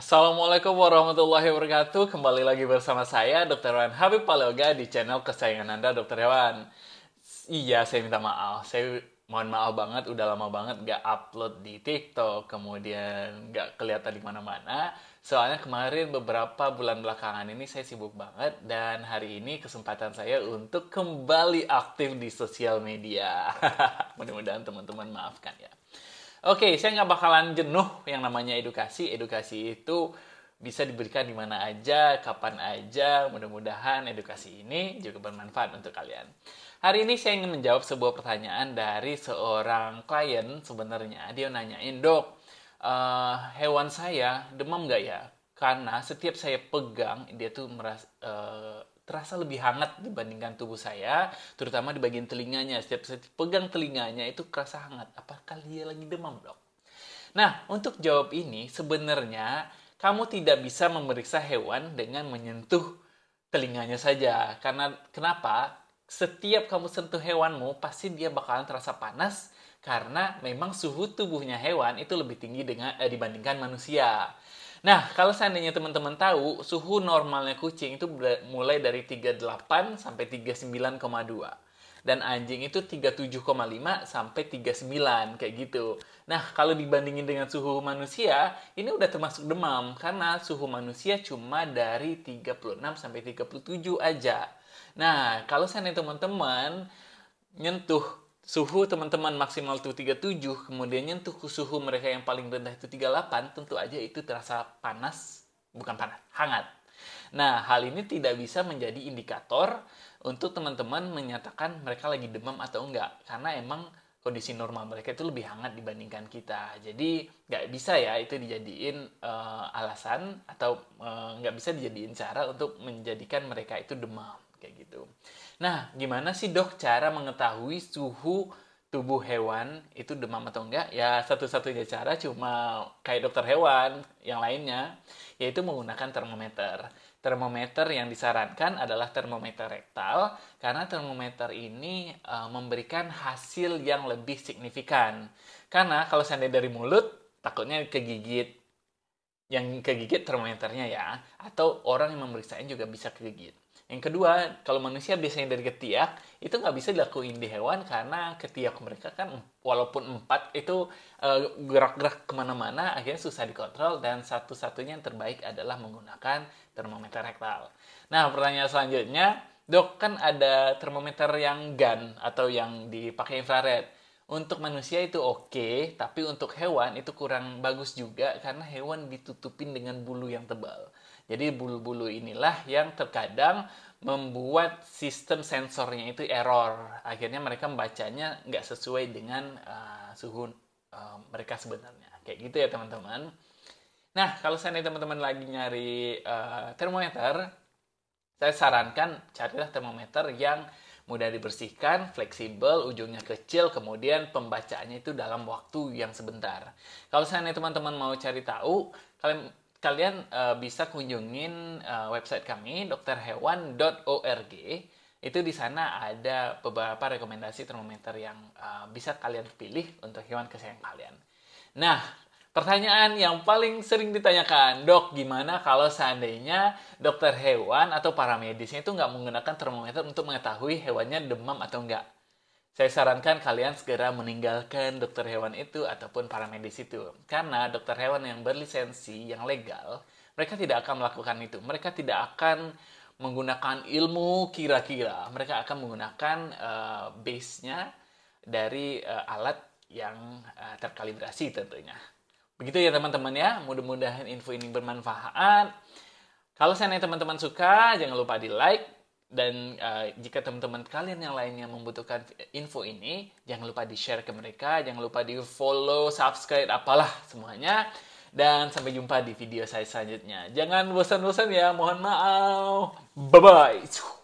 Assalamualaikum warahmatullahi wabarakatuh. Kembali lagi bersama saya, Dr. Hewan Habib Paleoga di channel kesayangan Anda, Dr. Hewan. Iya, saya minta maaf. Saya mohon maaf banget, udah lama banget gak upload di TikTok, kemudian gak kelihatan di mana-mana. Soalnya kemarin beberapa bulan belakangan ini saya sibuk banget, dan hari ini kesempatan saya untuk kembali aktif di sosial media. Mudah-mudahan teman-teman maafkan ya. Oke, okay, saya nggak bakalan jenuh yang namanya edukasi. Edukasi itu bisa diberikan di mana aja, kapan aja. Mudah-mudahan edukasi ini juga bermanfaat untuk kalian. Hari ini saya ingin menjawab sebuah pertanyaan dari seorang klien sebenarnya. Dia nanyain, dok, uh, hewan saya demam nggak ya? Karena setiap saya pegang, dia tuh merasa, uh, eh, terasa lebih hangat dibandingkan tubuh saya, terutama di bagian telinganya. Setiap saya pegang telinganya itu kerasa hangat. Apakah dia lagi demam, dok? Nah, untuk jawab ini sebenarnya kamu tidak bisa memeriksa hewan dengan menyentuh telinganya saja. Karena kenapa? Setiap kamu sentuh hewanmu, pasti dia bakalan terasa panas karena memang suhu tubuhnya hewan itu lebih tinggi dengan eh, dibandingkan manusia. Nah, kalau seandainya teman-teman tahu, suhu normalnya kucing itu mulai dari 38 sampai 39,2. Dan anjing itu 37,5 sampai 39, kayak gitu. Nah, kalau dibandingin dengan suhu manusia, ini udah termasuk demam. Karena suhu manusia cuma dari 36 sampai 37 aja. Nah, kalau seandainya teman-teman nyentuh suhu teman-teman maksimal itu 37, kemudian nyentuh ke suhu mereka yang paling rendah itu 38, tentu aja itu terasa panas, bukan panas, hangat. Nah, hal ini tidak bisa menjadi indikator untuk teman-teman menyatakan mereka lagi demam atau enggak, karena emang kondisi normal mereka itu lebih hangat dibandingkan kita. Jadi nggak bisa ya itu dijadiin uh, alasan atau uh, eh, nggak bisa dijadiin cara untuk menjadikan mereka itu demam kayak gitu. Nah, gimana sih dok cara mengetahui suhu tubuh hewan itu demam atau enggak? Ya satu-satunya cara cuma kayak dokter hewan yang lainnya, yaitu menggunakan termometer. Termometer yang disarankan adalah termometer rektal karena termometer ini e, memberikan hasil yang lebih signifikan. Karena kalau seandainya dari mulut takutnya kegigit yang kegigit termometernya ya atau orang yang memeriksanya juga bisa kegigit. Yang kedua, kalau manusia biasanya dari ketiak, itu nggak bisa dilakuin di hewan karena ketiak mereka kan walaupun empat itu uh, gerak-gerak kemana-mana akhirnya susah dikontrol dan satu-satunya yang terbaik adalah menggunakan termometer rektal. Nah pertanyaan selanjutnya, dok kan ada termometer yang gun atau yang dipakai infrared. Untuk manusia itu oke, okay, tapi untuk hewan itu kurang bagus juga karena hewan ditutupin dengan bulu yang tebal. Jadi bulu-bulu inilah yang terkadang membuat sistem sensornya itu error. Akhirnya mereka membacanya nggak sesuai dengan uh, suhu uh, mereka sebenarnya. Kayak gitu ya teman-teman. Nah, kalau saya nih teman-teman lagi nyari uh, termometer, saya sarankan carilah termometer yang mudah dibersihkan, fleksibel, ujungnya kecil, kemudian pembacaannya itu dalam waktu yang sebentar. Kalau saya nih teman-teman mau cari tahu, kalian kalian uh, bisa kunjungin uh, website kami dokterhewan.org. Itu di sana ada beberapa rekomendasi termometer yang uh, bisa kalian pilih untuk hewan kesayangan kalian. Nah, Pertanyaan yang paling sering ditanyakan, dok, gimana kalau seandainya dokter hewan atau para medisnya itu nggak menggunakan termometer untuk mengetahui hewannya demam atau enggak? Saya sarankan kalian segera meninggalkan dokter hewan itu ataupun para medis itu. Karena dokter hewan yang berlisensi, yang legal, mereka tidak akan melakukan itu. Mereka tidak akan menggunakan ilmu kira-kira. Mereka akan menggunakan uh, base-nya dari uh, alat yang uh, terkalibrasi tentunya. Begitu ya teman-teman ya. Mudah-mudahan info ini bermanfaat. Kalau seandainya teman-teman suka, jangan lupa di like, dan uh, jika teman-teman kalian yang lainnya membutuhkan info ini jangan lupa di share ke mereka jangan lupa di follow subscribe apalah semuanya dan sampai jumpa di video saya selanjutnya jangan bosan-bosan ya mohon maaf bye bye